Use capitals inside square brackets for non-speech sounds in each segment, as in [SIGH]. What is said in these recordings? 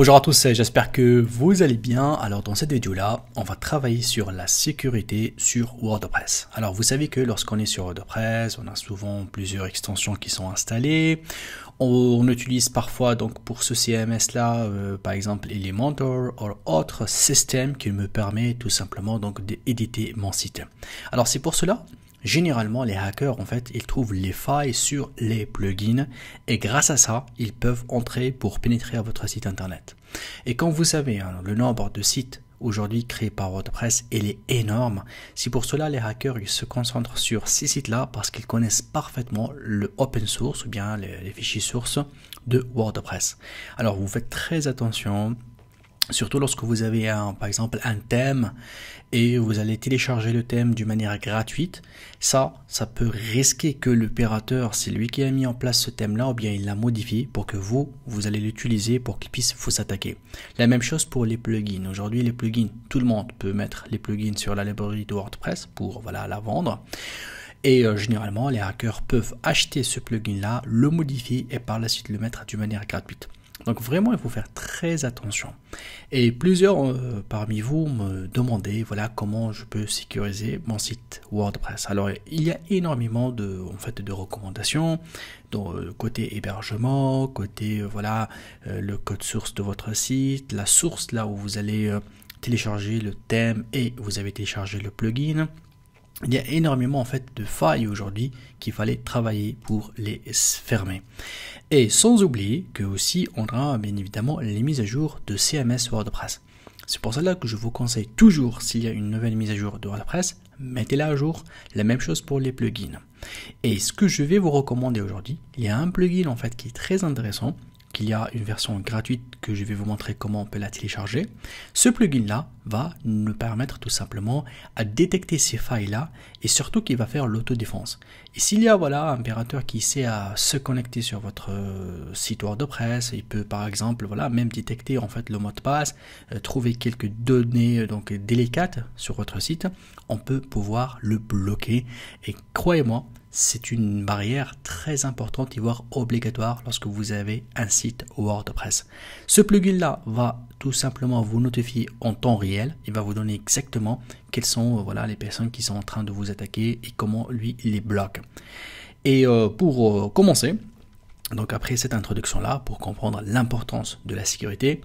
Bonjour à tous, j'espère que vous allez bien. Alors dans cette vidéo là, on va travailler sur la sécurité sur WordPress. Alors vous savez que lorsqu'on est sur WordPress, on a souvent plusieurs extensions qui sont installées. On, utilise parfois donc pour ce CMS là, euh, par exemple Elementor ou autre système qui me permet tout simplement donc d'éditer mon site. Alors c'est pour cela Généralement, les hackers, en fait, ils trouvent les failles sur les plugins et grâce à ça, ils peuvent entrer pour pénétrer à votre site internet. Et comme vous savez, hein, le nombre de sites aujourd'hui créés par WordPress, est énorme. si pour cela les hackers se concentrent sur ces sites-là parce qu'ils connaissent parfaitement le open source ou bien les, les fichiers sources de WordPress. Alors vous faites très attention Surtout lorsque vous avez un, par exemple un thème et vous allez télécharger le thème d'une manière gratuite, ça, ça peut risquer que l'opérateur, c'est lui qui a mis en place ce thème-là, ou bien il l'a modifié pour que vous, vous allez l'utiliser pour qu'il puisse vous attaquer. La même chose pour les plugins. Aujourd'hui, les plugins, tout le monde peut mettre les plugins sur la librairie de WordPress pour voilà, la vendre. Et euh, généralement, les hackers peuvent acheter ce plugin-là, le modifier et par la suite le mettre d'une manière gratuite. Donc vraiment, il faut faire très attention. Et plusieurs euh, parmi vous me demandaient, voilà, comment je peux sécuriser mon site WordPress. Alors, il y a énormément de, en fait, de recommandations, dont, euh, côté hébergement, côté, euh, voilà, le code source de votre site, la source là où vous allez télécharger le thème et vous avez téléchargé le plugin il y a énormément en fait de failles aujourd'hui qu'il fallait travailler pour les fermer. Et sans oublier que aussi on aura bien évidemment les mises à jour de CMS WordPress. C'est pour cela que je vous conseille toujours s'il y a une nouvelle mise à jour de WordPress, mettez-la à jour. La même chose pour les plugins. Et ce que je vais vous recommander aujourd'hui, il y a un plugin en fait qui est très intéressant qu'il y a une version gratuite que je vais vous montrer comment on peut la télécharger. Ce plugin-là va nous permettre tout simplement à détecter ces failles-là et surtout qu'il va faire l'autodéfense. Et s'il y a voilà un pérateur qui sait à se connecter sur votre euh, site WordPress, il peut par exemple voilà même détecter en fait le mot de passe, euh, trouver quelques données euh, donc délicates sur votre site, on peut pouvoir le bloquer. Et croyez-moi, c'est une barrière très importante, voire obligatoire lorsque vous avez un site WordPress. Ce plugin-là va tout simplement vous notifier en temps réel. Il va vous donner exactement quelles sont euh, voilà, les personnes qui sont en train de vous attaquer et comment lui les bloque. Et euh, pour euh, commencer, donc après cette introduction-là, pour comprendre l'importance de la sécurité,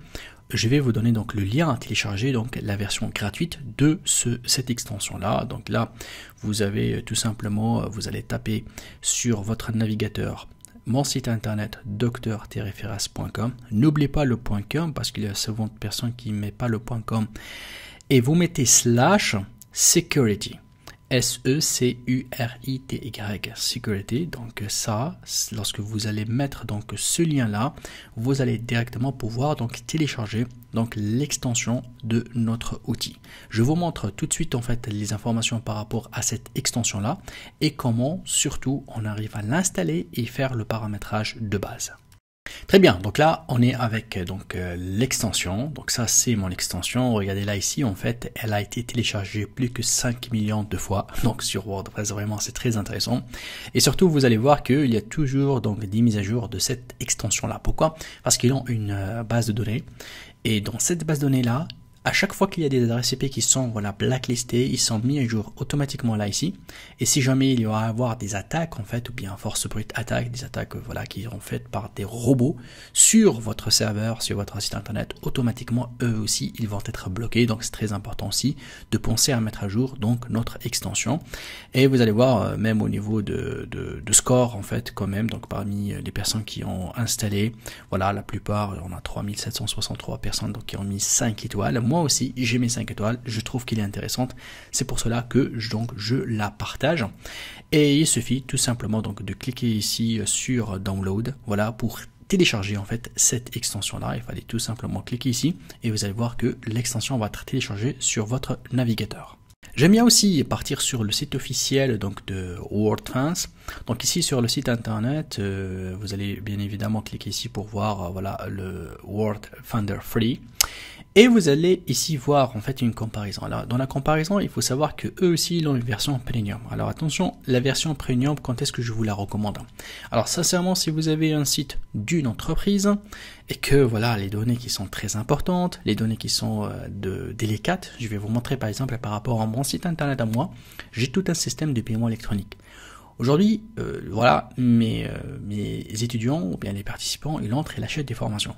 je vais vous donner donc le lien à télécharger donc la version gratuite de cette extension là. Donc là, vous avez euh, tout simplement, euh, vous allez taper sur votre navigateur mon site internet docteur N'oubliez pas le .com parce qu'il y a souvent de personnes qui ne mettent pas le .com. Et vous mettez slash security. S-E-C-U-R-I-T-Y, sécurité. Donc ça, lorsque vous allez mettre donc ce lien-là, vous allez directement pouvoir donc télécharger donc l'extension de notre outil. Je vous montre tout de suite en fait les informations par rapport à cette extension-là et comment surtout on arrive à l'installer et faire le paramétrage de base. Très bien, donc là on est avec euh, donc euh, l'extension. Donc ça c'est mon extension. Regardez là ici en fait, elle a été téléchargée plus que 5 millions de fois. [LAUGHS] Donc sur WordPress vraiment c'est très intéressant. Et surtout vous allez voir qu'il y a toujours donc des mises à jour de cette extension là. Pourquoi Parce qu'ils ont une euh, base de données et dans cette base de données là, à chaque fois qu'il y a des adresses IP qui sont voilà blacklistées, ils sont mis à jour automatiquement là ici. Et si jamais il y aura avoir des attaques en fait ou bien force brute attaque, des attaques voilà qui seront faites par des robots sur votre serveur, sur votre site internet, automatiquement eux aussi ils vont être bloqués. Donc c'est très important aussi de penser à mettre à jour donc notre extension. Et vous allez voir euh, même au niveau de, de, score en fait quand même. Donc parmi euh, les personnes qui ont installé, voilà la plupart on a 3763 personnes donc qui ont mis 5 étoiles aussi j'ai mes 5 étoiles, je trouve qu'il est intéressante, c'est pour cela que donc je la partage. Et il suffit tout simplement donc de cliquer ici euh, sur download, voilà pour télécharger en fait cette extension là. Il fallait tout simplement cliquer ici et vous allez voir que l'extension va être téléchargée sur votre navigateur. J'aime bien aussi partir sur le site officiel donc de WordFans. Donc ici sur le site internet, euh, vous allez bien évidemment cliquer ici pour voir euh, voilà le World Free. Et vous allez ici voir en fait une comparaison. Alors dans la comparaison, il faut savoir que eux aussi ils ont une version premium. Alors attention, la version premium, quand est-ce que je vous la recommande Alors sincèrement, si vous avez un site d'une entreprise et que voilà les données qui sont très importantes, les données qui sont euh, de délicates, je vais vous montrer par exemple par rapport à mon site internet à moi, j'ai tout un système de paiement électronique. Aujourd'hui, euh, voilà, mes, euh, mes, étudiants ou bien les participants, ils entrent et achètent des formations.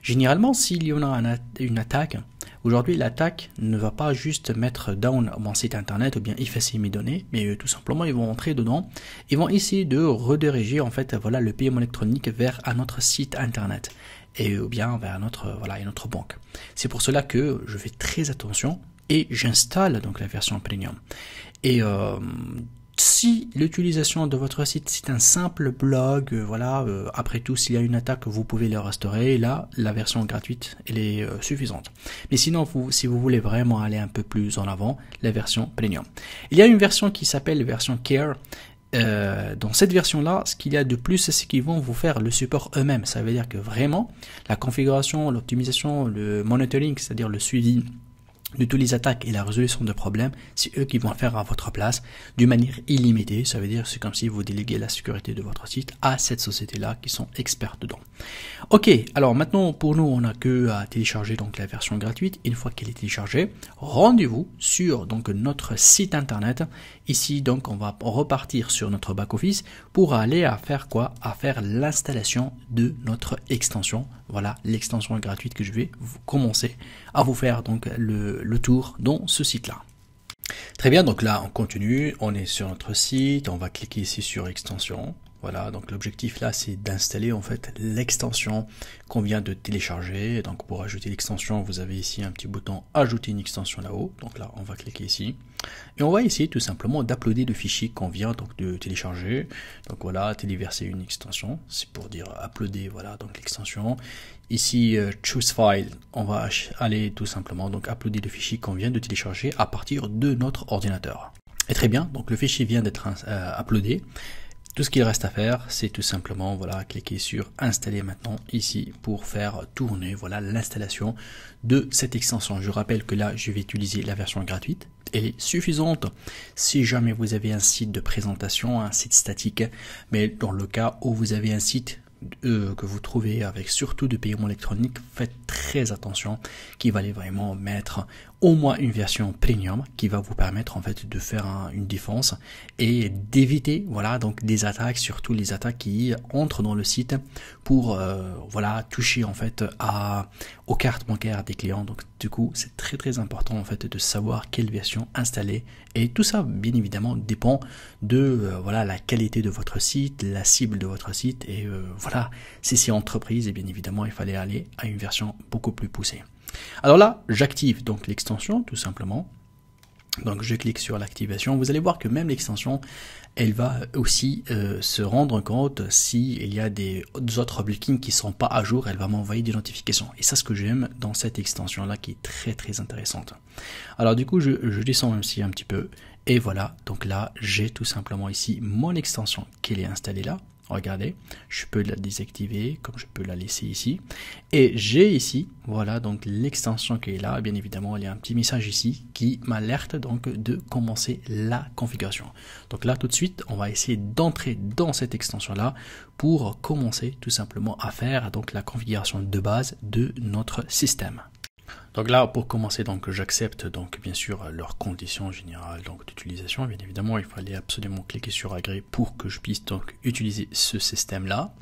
Généralement, s'il y en a une attaque, aujourd'hui l'attaque ne va pas juste mettre down mon site internet ou bien effacer mes données, mais euh, tout simplement ils vont entrer dedans, ils vont essayer de rediriger en fait voilà le paiement électronique vers un autre site internet et ou bien vers notre voilà une autre banque. C'est pour cela que je fais très attention et j'installe donc la version premium. Et si l'utilisation de votre site c'est un simple blog, euh, voilà, euh, après tout, s'il y a une attaque, vous pouvez le restaurer. là, la version gratuite, elle est euh, suffisante. Mais sinon, si vous voulez vraiment aller un peu plus en avant, la version premium. Il y a une version qui s'appelle version Care. dans cette version-là, ce qu'il y a de plus, c'est qu'ils vont vous faire le support eux-mêmes. Ça veut dire que vraiment, la configuration, l'optimisation, le monitoring, c'est-à-dire le suivi de toutes les attaques et la résolution de problèmes, c'est eux qui vont faire à votre place d'une manière illimitée. Ça veut dire c'est comme si vous déléguez la sécurité de votre site à cette société-là qui sont experts dedans. Ok, alors maintenant pour nous on n'a que à télécharger donc la version gratuite. Une fois qu'elle est téléchargée, rendez-vous sur donc notre site internet. Ici donc on va repartir sur notre back office pour aller à faire quoi À faire l'installation de notre extension. Voilà l'extension gratuite que je vais vous commencer à vous faire donc le, le tour dans ce site-là. Très bien, donc là on continue, on est sur notre site, on va cliquer ici sur extension. Voilà, donc l'objectif là c'est d'installer en fait l'extension qu'on vient de télécharger. donc pour ajouter l'extension, vous avez ici un petit bouton ajouter une extension là-haut. Donc là, on va cliquer ici. Et on va essayer tout simplement d'uploader le fichier qu'on vient donc de télécharger. Donc voilà, téléverser une extension, c'est pour dire uploader voilà donc l'extension. Ici euh, choose file, on va aller tout simplement donc uploader le fichier qu'on vient de télécharger à partir de notre ordinateur. Et très bien, donc le fichier vient d'être applaudi euh, uploadé. Tout ce qu'il reste à faire, c'est tout simplement voilà, cliquer sur installer maintenant ici pour faire tourner voilà l'installation de cette extension. Je rappelle que là, je vais utiliser la version gratuite. Elle est suffisante si jamais vous avez un site de présentation, un site statique, mais dans le cas où vous avez un site euh, que vous trouvez avec surtout de paiement électronique, faites très attention qu'il va les vraiment mettre au moins une version premium qui va vous permettre en fait de faire une défense et d'éviter voilà donc des attaques surtout les attaques qui entrent dans le site pour euh, voilà toucher en fait à aux cartes bancaires des clients donc du coup c'est très très important en fait de savoir quelle version installer et tout ça bien évidemment dépend de euh, voilà la qualité de votre site la cible de votre site et euh, voilà si c'est entreprise et eh bien évidemment il fallait aller à une version beaucoup plus poussée alors là, j'active donc l'extension tout simplement. Donc je clique sur l'activation. Vous allez voir que même l'extension, elle va aussi euh, se rendre compte s'il il y a des autres blockings qui ne sont pas à jour, elle va m'envoyer des notifications. Et ça, ce que j'aime dans cette extension-là qui est très très intéressante. Alors du coup, je, descends aussi un petit peu. Et voilà, donc là, j'ai tout simplement ici mon extension qui est installée là. Regardez, je peux la désactiver comme je peux la laisser ici. Et j'ai ici, voilà donc l'extension qui est là. Bien évidemment, il y a un petit message ici qui m'alerte donc de commencer la configuration. Donc là, tout de suite, on va essayer d'entrer dans cette extension là pour commencer tout simplement à faire donc la configuration de base de notre système. Donc là, pour commencer, donc j'accepte donc bien sûr leurs conditions générales d'utilisation. Bien évidemment, il fallait absolument cliquer sur agré pour que je puisse donc utiliser ce système là.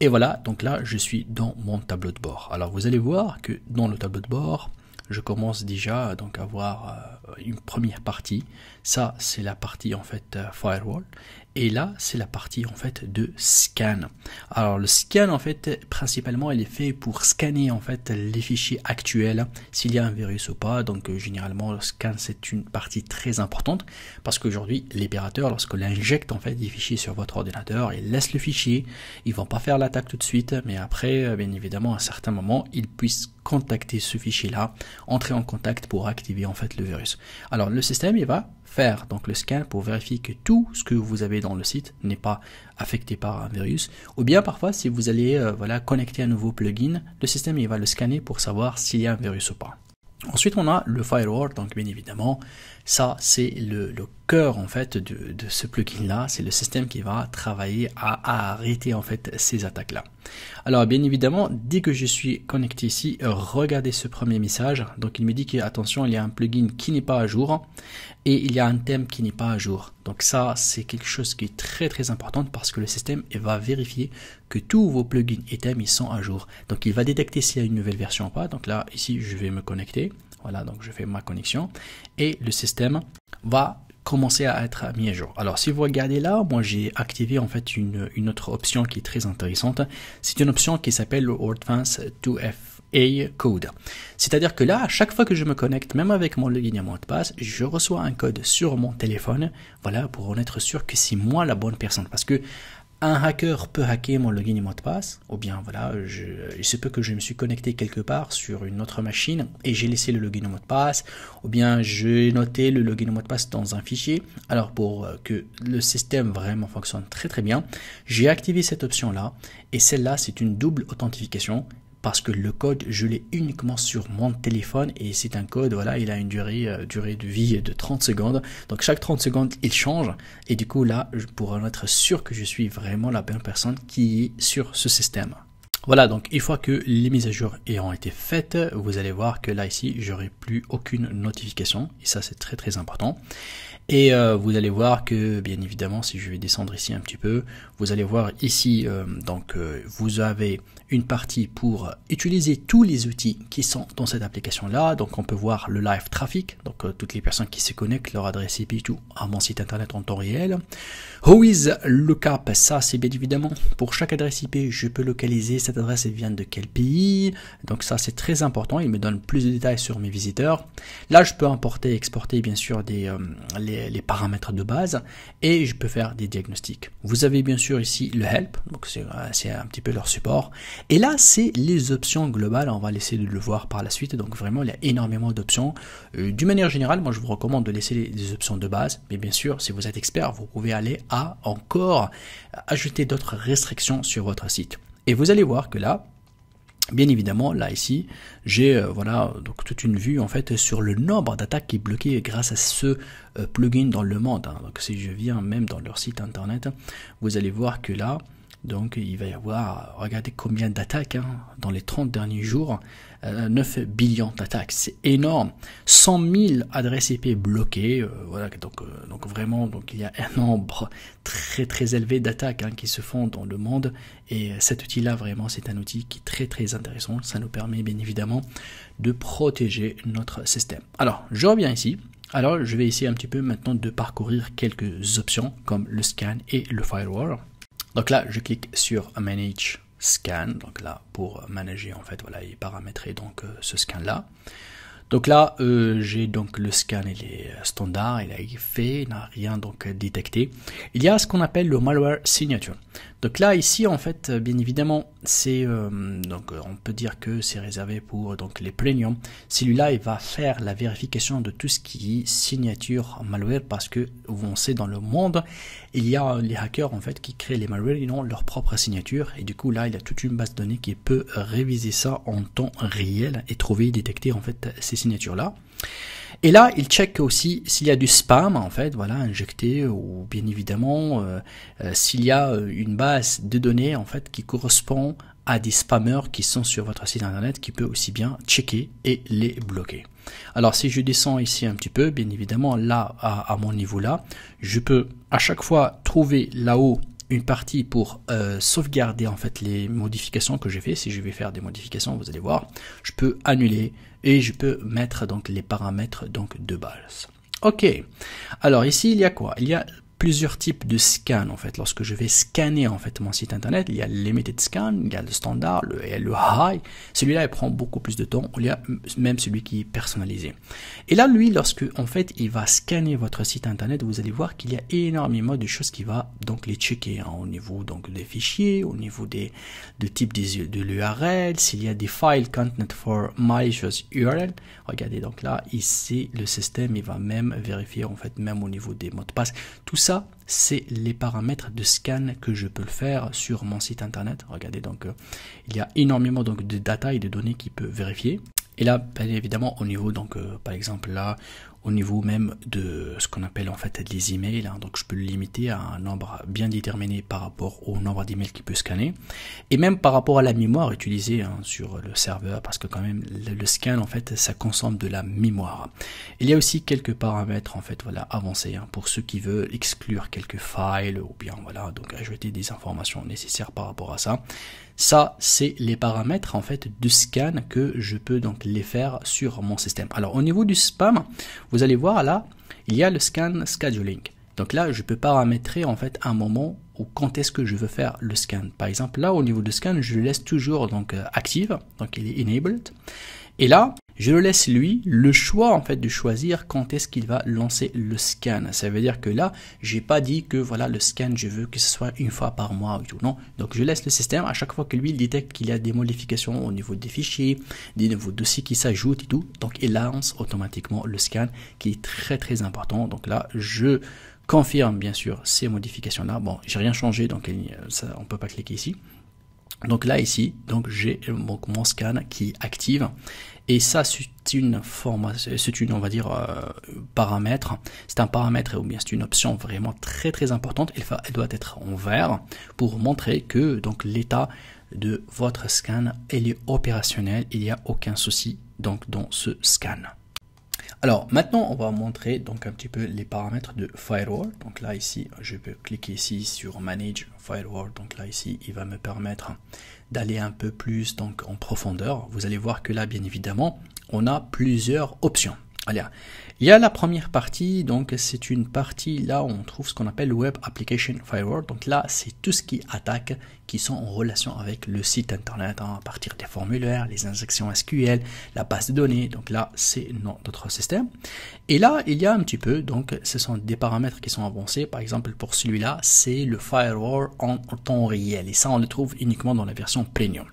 Et voilà, donc là, je suis dans mon tableau de bord. Alors vous allez voir que dans le tableau de bord, je commence déjà donc à avoir euh, une première partie. Ça, c'est la partie en fait euh, firewall. Et là, c'est la partie en fait de scan. Alors le scan en fait, principalement, il est fait pour scanner en fait les fichiers actuels, s'il y a un virus ou pas. Donc euh, généralement, le scan c'est une partie très importante parce qu'aujourd'hui, l'opérateur, lorsque injecte en fait des fichiers sur votre ordinateur, il laisse le fichier, ils vont pas faire l'attaque tout de suite, mais après, euh, bien évidemment, à un certain moment, ils puissent contacter ce fichier-là, entrer en contact pour activer en fait le virus. Alors le système il va faire donc le scan pour vérifier que tout ce que vous avez dans le site n'est pas affecté par un virus. Ou bien parfois si vous allez euh, voilà connecter un nouveau plugin, le système il va le scanner pour savoir s'il y a un virus ou pas. Ensuite, on a le firewall, donc bien évidemment, ça, c'est le, le, cœur en fait de, de ce plugin-là. C'est le système qui va travailler à, arrêter en fait ces attaques-là. Alors, bien évidemment, dès que je suis connecté ici, regardez ce premier message. Donc, il me dit qu'attention, il y a un plugin qui n'est pas à jour et il y a un thème qui n'est pas à jour. Donc ça, c'est quelque chose qui est très très important parce que le système va vérifier que tous vos plugins et thèmes ils sont à jour. Donc il va détecter s'il y a une nouvelle version ou pas. Donc là, ici, je vais me connecter. Voilà, donc je fais ma connexion et le système va commencer à être mis à jour. Alors si vous regardez là, moi j'ai activé en fait une, autre option qui est très intéressante. C'est une option qui s'appelle le Advanced 2FA Code. C'est-à-dire que là, à chaque fois que je me connecte, même avec mon login et mon mot de passe, je reçois un code sur mon téléphone, voilà, pour en être sûr que c'est moi la bonne personne. Parce que un hacker peut hacker mon login et mot de passe, ou bien voilà, je, il se peut que je me suis connecté quelque part sur une autre machine et j'ai laissé le login et mot de passe, ou bien j'ai noté le login et mot de passe dans un fichier. Alors pour euh, que le système vraiment fonctionne très très bien, j'ai activé cette option là, et celle-là c'est une double authentification parce que le code, je l'ai uniquement sur mon téléphone et c'est un code, voilà, il a une durée, euh, durée de vie de 30 secondes. Donc chaque 30 secondes, il change. Et du coup, là, je pourrais être sûr que je suis vraiment la bonne personne qui est sur ce système. Voilà, donc une fois que les mises à jour ayant été faites, vous allez voir que là ici, j'aurai plus aucune notification. Et ça, c'est très très important. Et euh, vous allez voir que, bien évidemment, si je vais descendre ici un petit peu, vous allez voir ici, euh, donc euh, vous avez une partie pour utiliser tous les outils qui sont dans cette application-là. Donc on peut voir le live traffic, donc toutes les personnes qui se connectent, leur adresse IP tout à mon site internet en temps réel. Who is lookup, ça c'est bien évidemment pour chaque adresse IP, je peux localiser cette adresse adresse vient de quel pays. Donc ça c'est très important, il me donne plus de détails sur mes visiteurs. Là je peux importer exporter bien sûr des, euh, les, paramètres de base et je peux faire des diagnostics. Vous avez bien sûr ici le help, donc euh, c'est un petit peu leur support. Et là c'est les options globales, on va laisser de le voir par la suite. Donc vraiment il y a énormément d'options. Euh, d'une manière générale, moi je vous recommande de laisser les options de base, mais bien sûr si vous êtes expert, vous pouvez aller à encore ajouter d'autres restrictions sur votre site. Et vous allez voir que là, Bien évidemment, là ici, j'ai euh, voilà donc toute une vue en fait sur le nombre d'attaques qui est grâce à ce euh, plugin dans le monde. Hein. Donc si je viens même dans leur site internet, vous allez voir que là, donc il va y avoir, regardez combien d'attaques hein. dans les 30 derniers jours, 9 euh, billions d'attaques, c'est énorme. 100 000 adresses IP bloquées, euh, voilà, euh, donc, vraiment, donc il y a un nombre très très élevé d'attaques hein, qui se font dans le monde. Et cet outil-là, vraiment, c'est un outil qui est très très intéressant. Ça nous permet bien évidemment de protéger notre système. Alors, je reviens ici. Alors, je vais essayer un petit peu maintenant de parcourir quelques options comme le scan et le firewall. Donc là, je clique sur Manage Scan, donc là pour manager en fait voilà et paramétrer donc euh, ce scan là. Donc là, euh, j'ai donc le scan, il est standard, il a fait, il n'a rien donc détecté. Il y a ce qu'on appelle le malware signature. Donc là, ici, en fait, euh, bien évidemment, c'est euh, donc euh, on peut dire que c'est réservé pour donc les premiums. Celui-là, il va faire la vérification de tout ce qui est signature malware parce que on sait dans le monde, il y a les hackers en fait qui créent les malwares, ils ont leur propre signature et du coup là, il a toute une base de données qui peut réviser ça en temps réel et trouver détecter en fait ces signatures là. Et là, il check aussi s'il y a du spam, en fait, voilà, injecté, ou bien évidemment, euh, euh, s'il y a euh, une base de données, en fait, qui correspond à des spammers qui sont sur votre site internet, qui peut aussi bien checker et les bloquer. Alors si je descends ici un petit peu, bien évidemment là à mon niveau là, je peux à chaque fois trouver là-haut partie pour euh, sauvegarder en fait les modifications que j'ai fait. Si je vais faire des modifications, vous allez voir, je peux annuler et je peux mettre donc les paramètres donc de base. Ok. Alors ici il y a quoi Il y a types de scan en fait. Lorsque je vais scanner en fait mon site internet, il ya a le limited scan, il y le standard, le, high. Celui-là, il prend beaucoup plus de temps. Il y a même celui qui est personnalisé. Et là, lui, lorsque en fait il va scanner votre site internet, vous allez voir qu'il y a énormément de choses qui va donc les checker hein, au niveau donc des fichiers, au niveau des de type des, de l'URL, s'il y a des files content for malicious URL. Regardez donc là, ici le système il va même vérifier en fait même au niveau des mots de passe. Tout ça c'est les paramètres de scan que je peux faire sur mon site internet. Regardez donc, euh, il y a énormément donc de data et de données qui peut vérifier. Et là, évidemment, au niveau donc, euh, par exemple là, au niveau même de ce qu'on appelle en fait les emails. Hein. donc je peux le limiter à un nombre bien déterminé par rapport au nombre d'emails qu'il peut scanner. Et même par rapport à la mémoire utilisée hein, sur le serveur, parce que quand même le, scan en fait ça consomme de la mémoire. Il y a aussi quelques paramètres en fait voilà avancés hein, pour ceux qui veulent exclure quelques files ou bien voilà donc ajouter des informations nécessaires par rapport à ça. Ça, c'est les paramètres en fait de scan que je peux donc les faire sur mon système. Alors au niveau du spam, vous allez voir là, il y a le scan scheduling. Donc là, je peux paramétrer en fait un moment ou quand est-ce que je veux faire le scan. Par exemple, là au niveau de scan, je le laisse toujours donc euh, active, donc il est enabled. Et là, je le laisse lui le choix en fait de choisir quand est-ce qu'il va lancer le scan. Ça veut dire que là, j'ai pas dit que voilà le scan, je veux que ce soit une fois par mois ou tout. Non, donc je laisse le système à chaque fois que lui il détecte qu'il y a des modifications au niveau des fichiers, des nouveaux dossiers qui s'ajoutent et tout. Donc il lance automatiquement le scan qui est très très important. Donc là, je confirme bien sûr ces modifications là. Bon, j'ai rien changé donc ça, on peut pas cliquer ici. Donc là ici, donc j'ai mon, scan qui active et ça, c'est une formation, c'est une, on va dire, euh, paramètre. C'est un paramètre eh, ou bien c'est une option vraiment très très importante. Elle, doit être en vert pour montrer que donc l'état de votre scan, elle est opérationnel. Il n'y a aucun souci donc dans ce scan. Alors maintenant, on va montrer donc un petit peu les paramètres de Firewall. Donc là ici, je peux cliquer ici sur Manage Firewall. Donc là ici, il va me permettre d'aller un peu plus donc en profondeur, vous allez voir que là, bien évidemment, on a plusieurs options. Alors, il y a la première partie, donc c'est une partie là où on trouve ce qu'on appelle le Web Application Firewall. Donc là, c'est tout ce qui attaque, qui sont en relation avec le site internet, hein, à partir des formulaires, les injections SQL, la base de données. Donc là, c'est notre système. Et là, il y a un petit peu, donc ce sont des paramètres qui sont avancés. Par exemple, pour celui-là, c'est le firewall en temps réel. Et ça, on le trouve uniquement dans la version premium.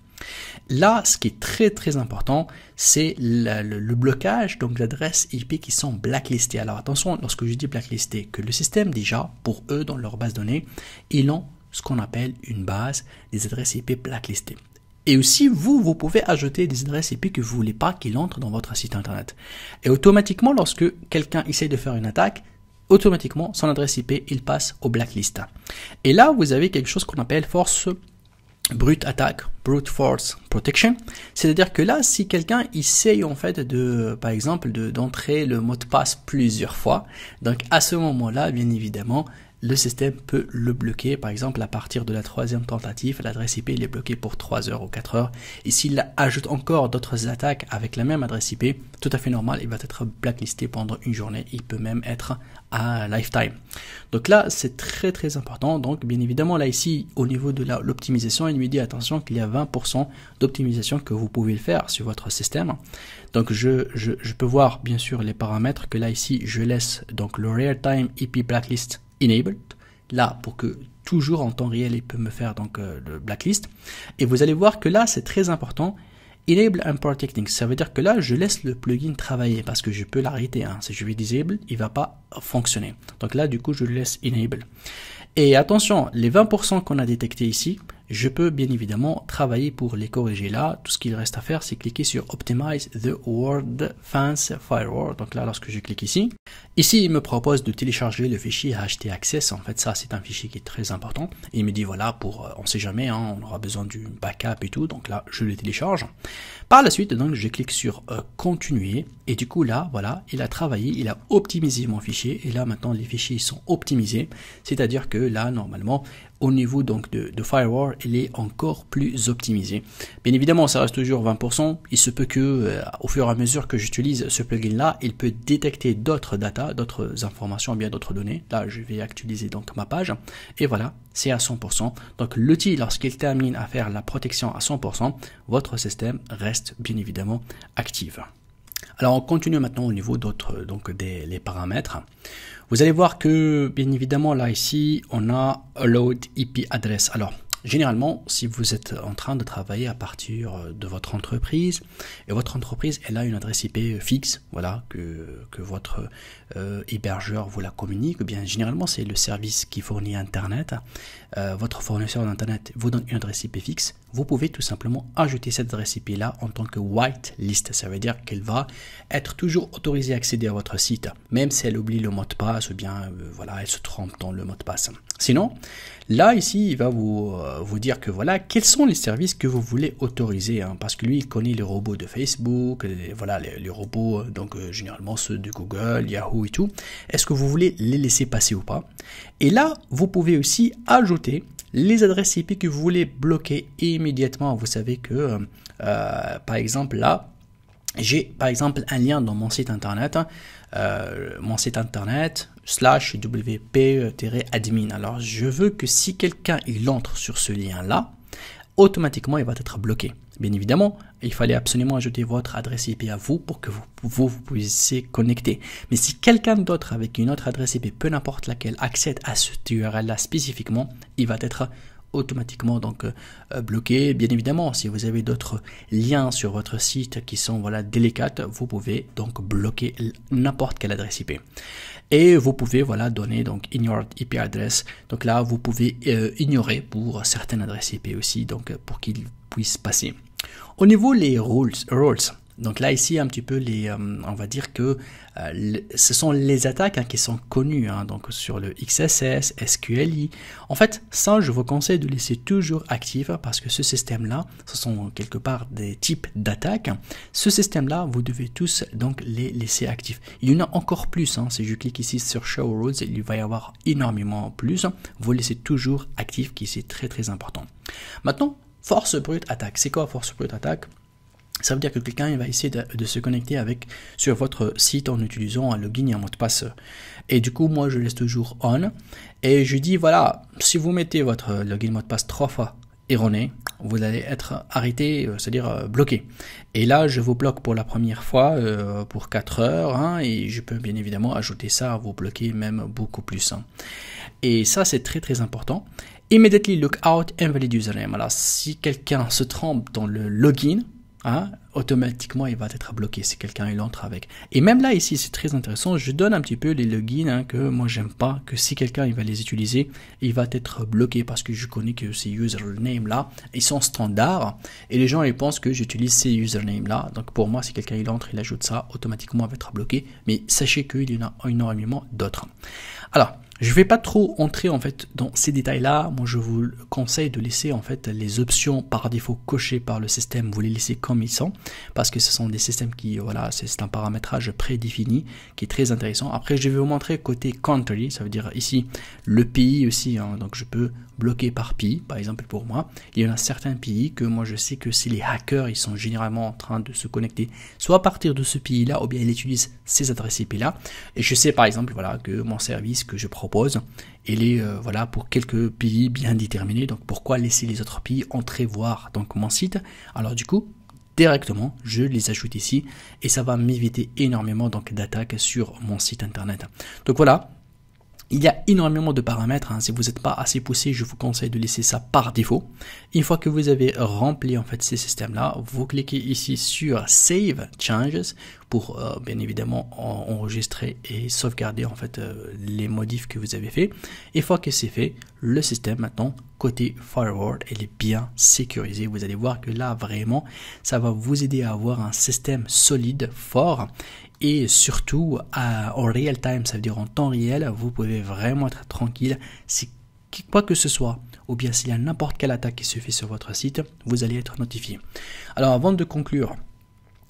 Là, ce qui est très très important, c'est le, blocage donc adresses IP qui sont blacklistées. Alors attention, lorsque je dis blacklistées, que le système déjà, pour eux, dans leur base de données, ils ont ce qu'on appelle une base des adresses IP blacklistées. Et aussi, vous, vous pouvez ajouter des adresses IP que vous voulez pas qu'il entre dans votre site internet. Et automatiquement, lorsque quelqu'un essaie de faire une attaque, automatiquement, son adresse IP, il passe au blacklist. Et là, vous avez quelque chose qu'on appelle force brute attack, brute force protection. C'est-à-dire que là, si quelqu'un essaye en fait de, par exemple, d'entrer le mot de passe plusieurs fois, donc à ce moment-là, bien évidemment, le système peut le bloquer. Par exemple, à partir de la troisième tentative, l'adresse IP est bloquée pour 3 heures ou 4 heures. Et s'il ajoute encore d'autres attaques avec la même adresse IP, tout à fait normal, il va être blacklisté pendant une journée. Il peut même être à lifetime. Donc là, c'est très très important. Donc bien évidemment, là ici, au niveau de l'optimisation, il lui dit attention qu'il y a 20% d'optimisation que vous pouvez le faire sur votre système. Donc je, je, je peux voir bien sûr les paramètres que là ici, je laisse donc le real-time IP blacklist enabled, là pour que toujours en temps réel il peut me faire donc euh, le blacklist. Et vous allez voir que là c'est très important. Enable and protecting, ça veut dire que là je laisse le plugin travailler parce que je peux l'arrêter. Hein. Si je vais disable, il va pas fonctionner. Donc là du coup je le laisse enable. Et attention, les 20% qu'on a détecté ici, je peux bien évidemment travailler pour les corriger là. Tout ce qu'il reste à faire, c'est cliquer sur Optimize the world fans Firewall. Donc là, lorsque je clique ici, ici, il me propose de télécharger le fichier htaccess. En fait, ça, c'est un fichier qui est très important. il me dit, voilà, pour, euh, on sait jamais, hein, on aura besoin du backup et tout. Donc là, je le télécharge. Par la suite, donc, je clique sur euh, Continuer. Et du coup, là, voilà, il a travaillé, il a optimisé mon fichier. Et là, maintenant, les fichiers sont optimisés. C'est-à-dire que là, normalement, au niveau donc de, Firewall, il est encore plus optimisé. Bien évidemment, ça reste toujours 20%. Il se peut que, euh, au fur et à mesure que j'utilise ce plugin-là, il peut détecter d'autres data, d'autres informations, bien d'autres données. Là, je vais actualiser donc ma page. Et voilà, c'est à 100%. Donc l'outil, lorsqu'il termine à faire la protection à 100%, votre système reste bien évidemment actif. Alors on continue maintenant au niveau d'autres, donc des les paramètres. Vous allez voir que, bien évidemment, là, ici, on a load IP address. Alors, Généralement, si vous êtes en train de travailler à partir euh, de votre entreprise, et votre entreprise, elle a une adresse IP euh, fixe, voilà, que, que votre euh, hébergeur vous la communique, bien généralement, c'est le service qui fournit Internet. votre fournisseur d'Internet vous donne une adresse IP fixe, vous pouvez tout simplement ajouter cette récipe-là en tant que white list Ça veut dire qu'elle va être toujours autorisée à accéder à votre site, même si elle oublie le mot de passe ou bien euh, voilà, elle se trompe dans le mot de passe. Sinon, là ici, il va vous, euh, vous dire que voilà, quels sont les services que vous voulez autoriser, hein, parce que lui, il connaît les robots de Facebook, les, voilà, les, robots, euh, donc généralement ceux de Google, Yahoo et tout. Est-ce que vous voulez les laisser passer ou pas Et là, vous pouvez aussi ajouter les adresses IP que vous voulez bloquer immédiatement. Vous savez que, euh, euh, par exemple, là, j'ai par exemple un lien dans mon site internet, hein, euh, mon site internet slash wp-admin. Alors je veux que si quelqu'un il entre sur ce lien là, automatiquement il va être bloqué. Bien évidemment, il fallait absolument ajouter votre adresse IP à vous pour que vous, vous, puissiez connecter. Mais si quelqu'un d'autre avec une autre adresse IP, peu importe laquelle, accède à cette URL-là spécifiquement, il va être automatiquement donc euh, euh, bloqué. Bien évidemment, si vous avez d'autres liens sur votre site qui sont voilà délicates, vous pouvez donc bloquer n'importe quelle adresse IP et vous pouvez voilà donner donc Ignore IP address. Donc là vous pouvez euh, ignorer pour certaines adresses IP aussi donc pour qu'ils puissent passer. Au niveau les rules, rules donc là, ici, un petit peu, les, euh, on va dire que euh, ce sont les attaques hein, qui sont connues, hein, donc sur le XSS, SQLI. En fait, ça, je vous conseille de laisser toujours actif parce que ce système-là, ce sont quelque part des types d'attaques. Ce système-là, vous devez tous donc les laisser actifs. Il y en a encore plus. Hein. si je clique ici sur Show Rules, il va y avoir énormément plus. Vous laissez toujours actif, qui c'est très très important. Maintenant, force brute attaque. C'est quoi force brute attaque ça veut dire que quelqu'un va essayer de, se connecter avec sur votre site en utilisant un login et un mot de passe. Et du coup, moi, je laisse toujours on. Et je dis, voilà, si vous mettez votre login mot de passe trois fois erroné, vous allez être arrêté, euh, c'est-à-dire euh, bloqué. Et là, je vous bloque pour la première fois euh, pour 4 heures, hein, et je peux bien évidemment ajouter ça à vous bloquer même beaucoup plus. Hein. Et ça, c'est très très important. Immediately look out invalid username. Alors, si quelqu'un se trompe dans le login, Ajá. Uh-huh. automatiquement il va être bloqué si quelqu'un il entre avec. Et même là ici c'est très intéressant, je donne un petit peu les logins hein, que moi j'aime pas, que si quelqu'un il va les utiliser, il va être bloqué parce que je connais que ces usernames là, ils sont standards et les gens ils pensent que j'utilise ces usernames là. Donc pour moi si quelqu'un il entre, il ajoute ça, automatiquement il va être bloqué, mais sachez qu'il y en a énormément d'autres. Alors, je vais pas trop entrer en fait dans ces détails-là. Moi, je vous conseille de laisser en fait les options par défaut cochées par le système. Vous les laissez comme ils sont parce que ce sont des systèmes qui, voilà, c'est un paramétrage prédéfini qui est très intéressant. Après, je vais vous montrer côté country, ça veut dire ici le pays aussi, hein, donc je peux bloquer par pays, par exemple pour moi. Il y en a certains pays que moi je sais que si les hackers, ils sont généralement en train de se connecter, soit à partir de ce pays-là, ou bien ils utilisent ces adresses IP-là. Et je sais par exemple, voilà, que mon service que je propose, il est, euh, voilà, pour quelques pays bien déterminés. Donc pourquoi laisser les autres pays entrer voir donc mon site Alors du coup, directement, je les ajoute ici et ça va m'éviter énormément donc d'attaques sur mon site internet. Donc voilà, il y a énormément de paramètres. Hein. Si vous n'êtes pas assez poussé, je vous conseille de laisser ça par défaut. Une fois que vous avez rempli en fait ces systèmes-là, vous cliquez ici sur Save Changes pour euh, bien évidemment enregistrer et sauvegarder en fait euh, les modifs que vous avez fait. Une fois que c'est fait, le système maintenant côté Firewall, elle est bien sécurisé Vous allez voir que là vraiment, ça va vous aider à avoir un système solide, fort et surtout à, en real time, ça veut dire en temps réel, vous pouvez vraiment être tranquille. Si quoi que ce soit, ou bien s'il y a n'importe quelle attaque qui se fait sur votre site, vous allez être notifié. Alors avant de conclure,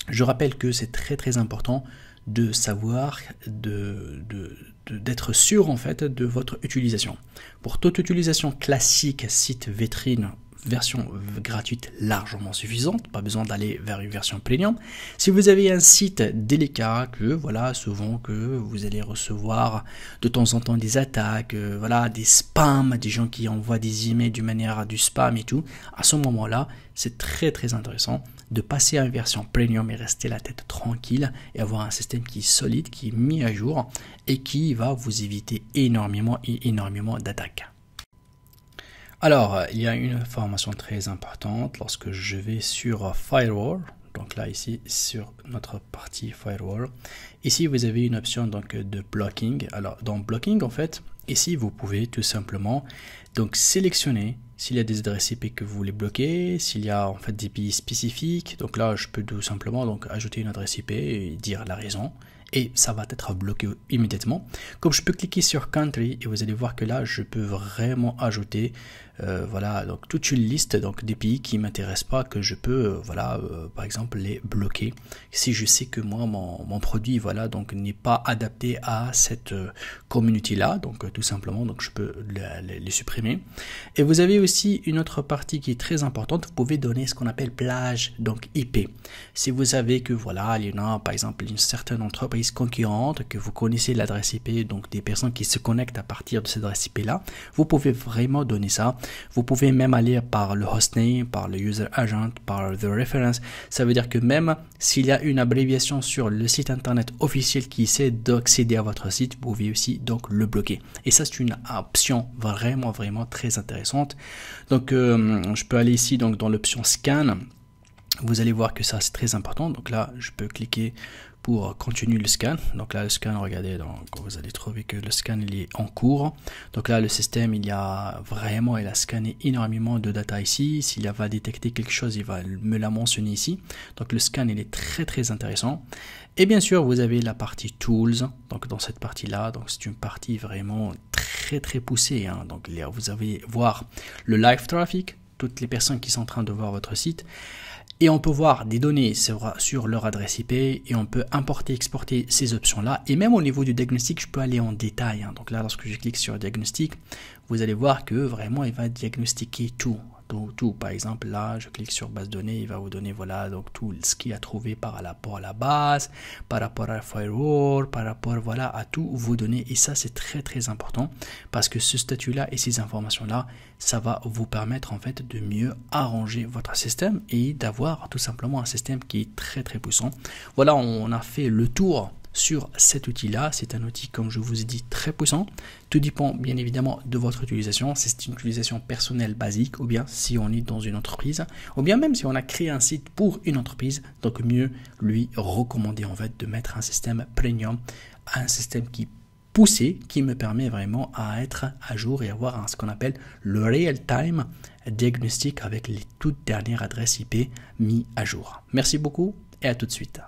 je rappelle que c'est très très important de savoir, de, d'être sûr en fait de votre utilisation. Pour toute utilisation classique, site vitrine version gratuite largement suffisante, pas besoin d'aller vers une version premium. Si vous avez un site délicat, que voilà, souvent que vous allez recevoir de temps en temps des attaques, euh, voilà, des spams, des gens qui envoient des emails d'une manière à du spam et tout, à ce moment-là, c'est très très intéressant de passer à une version premium et rester la tête tranquille et avoir un système qui est solide, qui est mis à jour et qui va vous éviter énormément et énormément d'attaques. Alors, euh, il y a une information très importante lorsque je vais sur euh, Firewall. Donc là, ici, sur notre partie Firewall. Ici, vous avez une option donc, euh, de blocking. Alors, dans blocking, en fait, ici, vous pouvez tout simplement donc, sélectionner s'il y a des adresses IP que vous voulez bloquer, s'il y a en fait des pays spécifiques. Donc là, je peux tout simplement donc ajouter une adresse IP et dire la raison et ça va être bloqué immédiatement. Comme je peux cliquer sur country et vous allez voir que là, je peux vraiment ajouter euh, voilà, donc toute une liste donc des pays qui m'intéressent pas que je peux, euh, voilà, euh, par exemple les bloquer si je sais que moi mon, produit, voilà, donc n'est pas adapté à cette community là, donc tout simplement, donc je peux les, supprimer. Et vous avez aussi une autre partie qui est très importante, vous pouvez donner ce qu'on appelle plage, donc IP. Si vous savez que voilà, il y en a par exemple une certaine entreprise concurrente que vous connaissez l'adresse IP, donc des personnes qui se connectent à partir de cette adresse IP là, vous pouvez vraiment donner ça vous pouvez même aller par le hostname, par le user agent, par the reference. Ça veut dire que même s'il y a une abréviation sur le site internet officiel qui essaie d'accéder à votre site, vous pouvez aussi donc le bloquer. Et ça, c'est une option vraiment, vraiment très intéressante. Donc, euh, je peux aller ici donc dans l'option scan vous allez voir que ça c'est très important. Donc là, je peux cliquer pour continuer le scan. Donc là, le scan, regardez, donc vous allez trouver que le scan est en cours. Donc là, le système, il y a vraiment, il a scanné énormément de data ici. S'il va détecter quelque chose, il va me la mentionner ici. Donc le scan, il est très très intéressant. Et bien sûr, vous avez la partie tools. Donc dans cette partie-là, donc c'est une partie vraiment très très poussée. Hein. Donc là, vous avez voir le live traffic, toutes les personnes qui sont en train de voir votre site et on peut voir des données sur, leur adresse IP et on peut importer, exporter ces options-là. Et même au niveau du diagnostic, je peux aller en détail. Hein. Donc là, lorsque je clique sur diagnostic, vous allez voir que vraiment, il va diagnostiquer tout tout. Par exemple, là, je clique sur base données, il va vous donner voilà donc tout ce qui a trouvé par rapport à la base, par rapport à la firewall, par rapport voilà à tout vous donner. Et ça, c'est très très important parce que ce statut-là et ces informations-là, ça va vous permettre en fait de mieux arranger votre système et d'avoir tout simplement un système qui est très très puissant. Voilà, on a fait le tour sur cet outil-là. C'est un outil, comme je vous ai dit, très puissant. Tout dépend bien évidemment de votre utilisation. c'est une utilisation personnelle basique, ou bien si on est dans une entreprise, ou bien même si on a créé un site pour une entreprise, donc mieux lui recommander en fait de mettre un système premium, un système qui poussé qui me permet vraiment à être à jour et avoir ce qu'on appelle le real-time diagnostic avec les toutes dernières adresses IP mis à jour. Merci beaucoup et à tout de suite.